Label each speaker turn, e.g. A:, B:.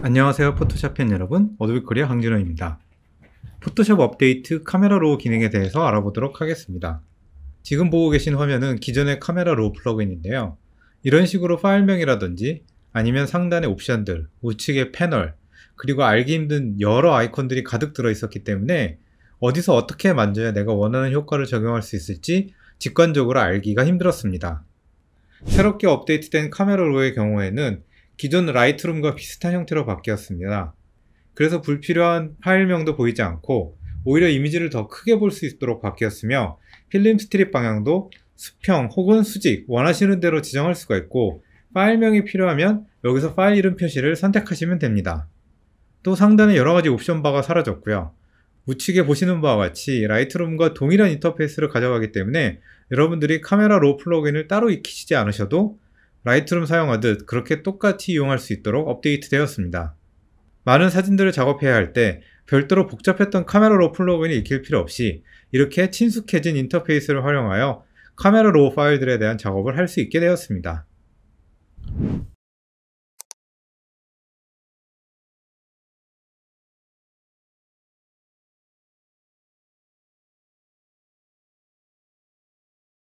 A: 안녕하세요 포토샵 팬 여러분 어드비 코리아 강진호입니다 포토샵 업데이트 카메라 로우 기능에 대해서 알아보도록 하겠습니다 지금 보고 계신 화면은 기존의 카메라 로우 플러그인인데요 이런 식으로 파일명이라든지 아니면 상단의 옵션들, 우측의 패널, 그리고 알기 힘든 여러 아이콘들이 가득 들어 있었기 때문에 어디서 어떻게 만져야 내가 원하는 효과를 적용할 수 있을지 직관적으로 알기가 힘들었습니다. 새롭게 업데이트된 카메라 로의 경우에는 기존 라이트룸과 비슷한 형태로 바뀌었습니다. 그래서 불필요한 파일명도 보이지 않고 오히려 이미지를 더 크게 볼 수 있도록 바뀌었으며 필름 스트립 방향도 수평 혹은 수직 원하시는 대로 지정할 수가 있고 파일명이 필요하면 여기서 파일 이름 표시를 선택하시면 됩니다. 또 상단에 여러가지 옵션 바가 사라졌고요. 우측에 보시는 바와 같이 라이트룸과 동일한 인터페이스를 가져가기 때문에 여러분들이 카메라 로 플러그인을 따로 익히시지 않으셔도 라이트룸 사용하듯 그렇게 똑같이 이용할 수 있도록 업데이트 되었습니다. 많은 사진들을 작업해야 할 때 별도로 복잡했던 카메라 로 플러그인을 익힐 필요 없이 이렇게 친숙해진 인터페이스를 활용하여 카메라 로 파일들에 대한 작업을 할 수 있게 되었습니다.